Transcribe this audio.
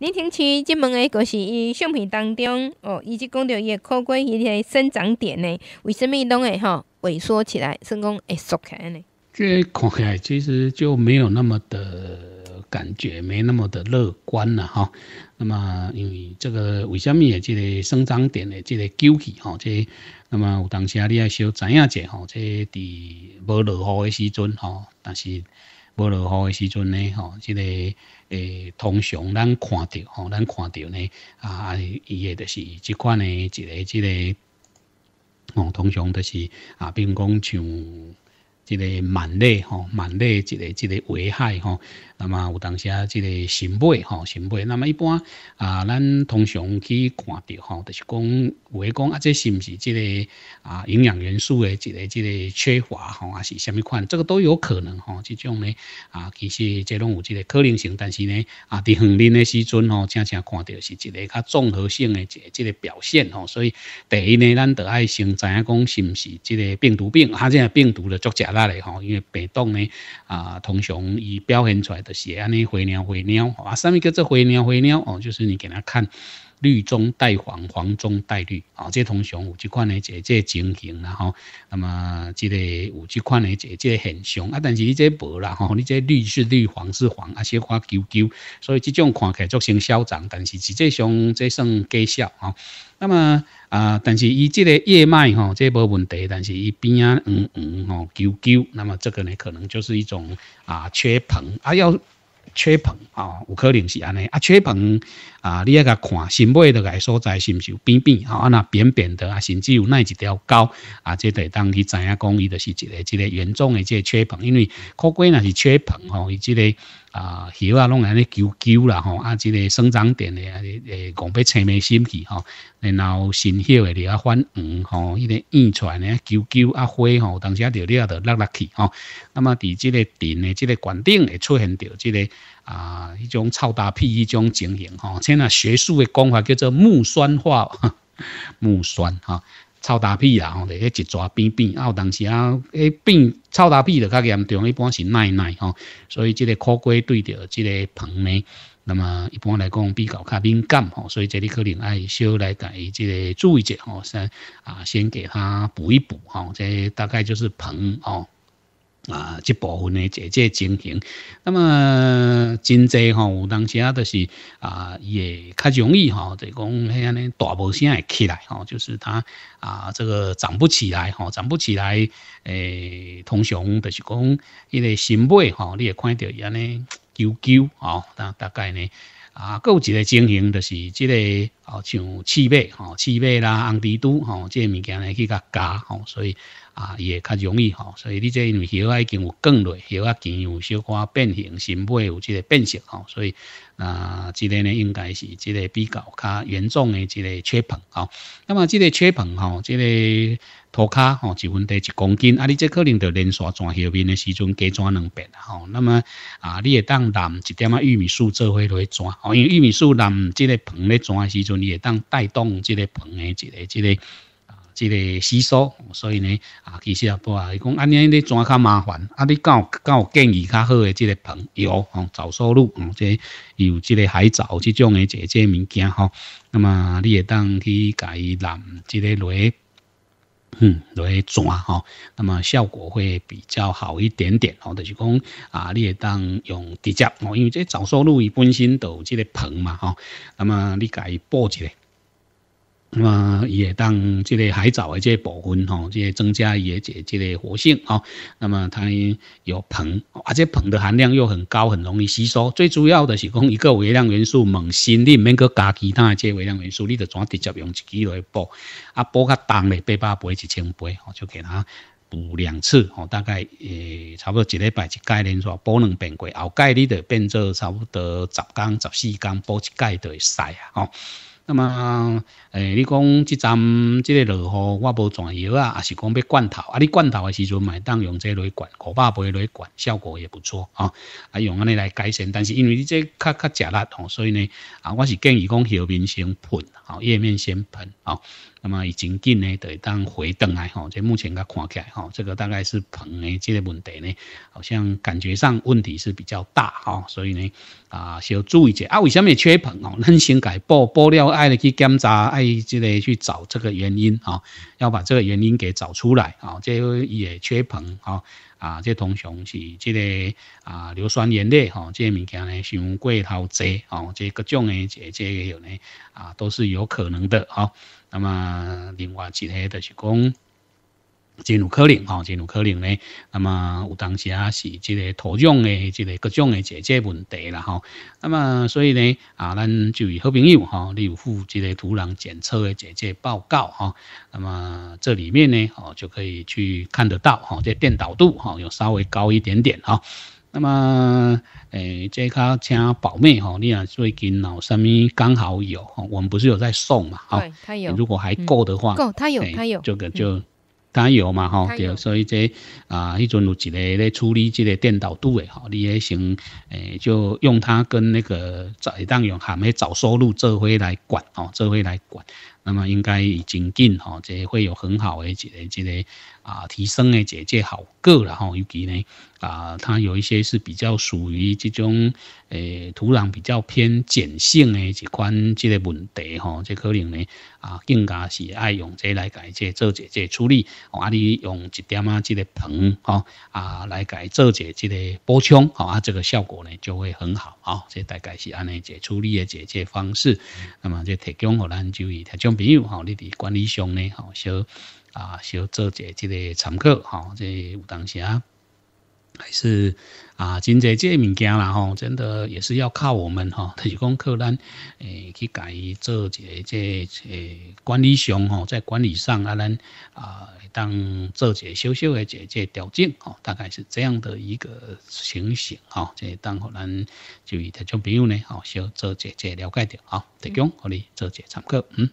林听起即问诶，就是伊相片当中哦，伊即讲到伊诶枯萎、伊个生长点呢？为什么拢会吼萎缩起来？成功会缩起来呢？这看起来其实就没有那么的感觉，没那么的乐观了哈。那么因为这个为什么的这个生长点的这个纠结哈？这那么有当时啊，你也小知影者吼，这伫无落雨诶时阵吼，但是。无落雨的时阵呢，吼，这个诶，通常咱看到吼，咱看到呢，啊，伊诶就是即款的，一个，即个，吼，通常就是啊，比如讲像即个万类吼。蛮厉，一个一个危害吼。那么有当时啊，这个新病吼新病，那么一般啊，咱通常去看到吼，就是讲话讲啊，这是不是这个啊营养元素诶，一个一个缺乏吼，还是什么款？这个都有可能吼。这种咧啊，其实这拢有这个可能性，但是呢啊，伫训练诶时阵吼，常常看到是一个较综合性诶个这个表现吼。所以第一呢，咱就爱先知影讲是毋是这个病毒病，啊，这个病毒的作者来咧吼，因为病动啊，通常伊表现出来的写，那灰鸟，灰鸟，啊，上面叫做灰鸟，灰鸟哦，就是你给他看。绿中带黄，黄中带绿，啊，这通常有 G 款呢，这这精型然后，那么这个有 G 款呢，这这现象啊，但是你这无啦吼，你这绿是绿，黄是黄，啊些花啾啾，所以这种看起来作成校长，但是实际上这算介小啊，那么啊，但是伊这个叶脉吼，这无问题，但是伊边啊黄黄吼啾啾，那么这个呢，可能就是一种啊缺硼啊要。缺硼啊，有可能是安尼啊。缺硼啊，你一甲看，新买的该所在是毋是有扁扁？哈，那扁扁的啊，甚至有那一条沟啊，即得当去知影讲，伊的是一个即个严重的即缺硼，因为可贵那是缺硼吼，伊即个。啊，叶啊，拢安尼揪揪啦吼，啊，这个生长点咧诶、诶，讲要青梅心起吼，然后新叶诶，咧啊，翻黄吼，迄个出来呢，揪揪啊，花吼，当时啊，就咧啊，就落落去吼。那么伫即个顶诶，即个冠顶会出现着即个啊，一种臭大屁一种情形吼。现在学术诶讲法叫做木酸化，木酸哈。臭大屁啦吼，你迄一抓变变，啊，有当时啊，诶变臭大屁就较严重，一般是耐耐吼，所以即个苦瓜对着即个盆呢，那么一般来讲比较较敏感吼，所以这里可能爱小来改，即个注意者吼，先啊先给它补一补吼，这大概就是硼哦。啊，这部分的这这情形，那么真多吼，有当时啊，就是啊，也较容易吼，就讲迄安尼大无声会起来吼，就是他啊，这个涨不起来吼，涨不起来，诶，通常就是讲迄个新买吼，你会看到尼呢，九九啊，但大概呢，啊，有一个情形，就是这个。哦，像刺猬哈刺猬啦、红蜘蛛哈这物件咧去加加，吼，所以啊也较容易，吼，所以你这鱼已经有更软，叶啊经有小可变形，新贝有即个变形，吼，所以啊，这个呢应该是这个比较较严重的这个缺盆，哈，那么这个缺盆，哈，这个涂卡，哈，一问题一公斤，啊，你这可能就连续钻后面的时候加钻两遍哈，那么啊，你会当拿一点啊玉米树做回来钻哦，因为玉米树拿这个盆咧钻的时候。你也当带动这个棚的这个这个啊这个吸收，所以呢啊其实也多啊，伊讲安尼你转较麻烦，啊你教教建议较好的这个盆有哦，早收入哦，这有这个海藻这种的这些物件吼，那么你也当去改染这个水。嗯，来抓吼，那么效果会比较好一点点，哦。就是讲啊，你也当用低价哦，因为这早收入伊本身都有这个棚嘛吼，那么你加以补一来。那么也当即个海藻的即部分吼，即增加伊个即即个活性哦。那么它有硼，而且硼的含量又很高，很容易吸收。最主要的是讲一个微量元素锰、锌，你免去加其他这些微量元素，你得专直接用一己来补。啊，补较重咧，八百倍、一千哦、就给它。补两次哦，大概诶，差不多一礼拜一盖，连续补两遍过，后盖你得变做差不多十天、十四天补一盖就会使啊哦。那么，诶、欸，你讲即阵即个落雨，我无转药啊，也是讲要灌头啊。你灌头的时阵，买当用这类管，五百倍类管，效果也不错啊。啊，用安尼来改善，但是因为你这较较食力吼，所以呢，啊，我是建议讲后面先喷，好、啊，面先喷，好、啊。那么已经进呢，等当回档来吼，即目前个看起来吼，这个大概是膨的这个问题呢，好像感觉上问题是比较大吼，所以呢啊，需要注意者啊，为什么缺膨哦？耐先改报报料，爱去检查，爱即个去找这个原因啊，要把这个原因给找出来啊，即个也缺膨啊啊，即通常是即个啊硫酸盐类吼，即物件呢，像过头质吼，即各种诶，即即个有呢啊，都是有可能的啊。那么另外一个就是讲。真有可能吼，真有可能呢？那么有当时啊，是这个土壤的这个各种的解决问题啦吼。那么所以呢啊，咱就以好朋友吼，你有附这个土壤检测的解决报告吼。那么这里面呢哦，就可以去看得到吼，这电导度吼有稍微高一点点吼。那么，诶，即个请宝妹吼，你啊最近闹什么刚好有吼？我们不是有在送嘛？哈，他有。如果还够的话，够，他有，他有这个就，他有嘛？吼，对，所以这啊，迄阵有一个咧处理这个电脑度的，吼，你也先诶，就用他跟那个财当用喊去找收入这回来管哦，这回来管。那么应该已经近吼，这会有很好的这个这个啊提升的解决好个了吼，尤其呢啊，它有一些是比较属于这种诶土壤比较偏碱性的一款这个问题哈，这可能呢啊更加是爱用这来改这做解决处理，我阿你用一点啊这个盆吼啊来改做解这个补充吼，啊这个效果呢就会很好啊，这大概是安尼解处理的解决方式，那么这提供予咱就以提供。朋友吼，你伫管理上呢？吼，小啊小做一即个参考吼，即有当时啊，还是啊真侪即物件啦吼，真的也是要靠我们哈，就是讲靠咱诶去介做一即诶管理上吼，在管理上啊咱啊当做一小小诶一即调整吼，大概是这样的一个情形哈，即当可能就特种朋友呢，吼，小做一个了解着，好，提供给你做一参考，嗯。